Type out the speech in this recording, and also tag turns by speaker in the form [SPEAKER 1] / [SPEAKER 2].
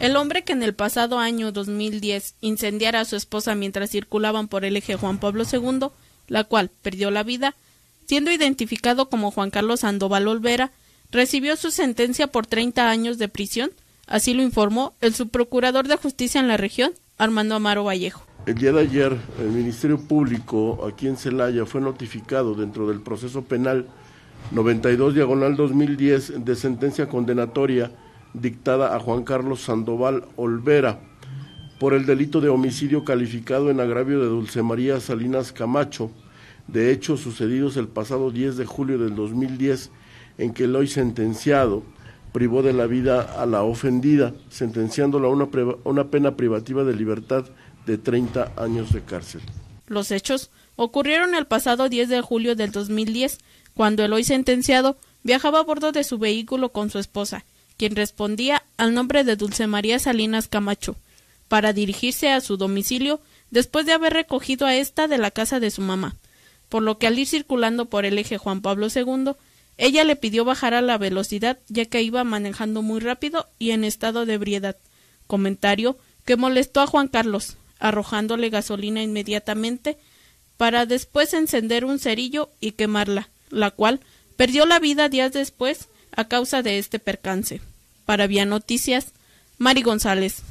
[SPEAKER 1] El hombre que en el pasado año 2010 incendiara a su esposa mientras circulaban por el eje Juan Pablo II, la cual perdió la vida, siendo identificado como Juan Carlos Sandoval Olvera, recibió su sentencia por 30 años de prisión, así lo informó el subprocurador de justicia en la región, Armando Amaro Vallejo.
[SPEAKER 2] El día de ayer, el Ministerio Público aquí en Celaya fue notificado dentro del proceso penal 92 diagonal 2010 de sentencia condenatoria dictada a Juan Carlos Sandoval Olvera por el delito de homicidio calificado en agravio de Dulce María Salinas Camacho, de hechos sucedidos el pasado 10 de julio del 2010, en que el hoy sentenciado privó de la vida a la ofendida, sentenciándola a una, una pena privativa de libertad de 30 años de cárcel.
[SPEAKER 1] Los hechos ocurrieron el pasado 10 de julio del 2010, cuando el hoy sentenciado viajaba a bordo de su vehículo con su esposa, quien respondía al nombre de Dulce María Salinas Camacho, para dirigirse a su domicilio después de haber recogido a ésta de la casa de su mamá, por lo que al ir circulando por el eje Juan Pablo II, ella le pidió bajar a la velocidad ya que iba manejando muy rápido y en estado de ebriedad, comentario que molestó a Juan Carlos, arrojándole gasolina inmediatamente para después encender un cerillo y quemarla, la cual perdió la vida días después a causa de este percance. Para Vía Noticias, Mari González.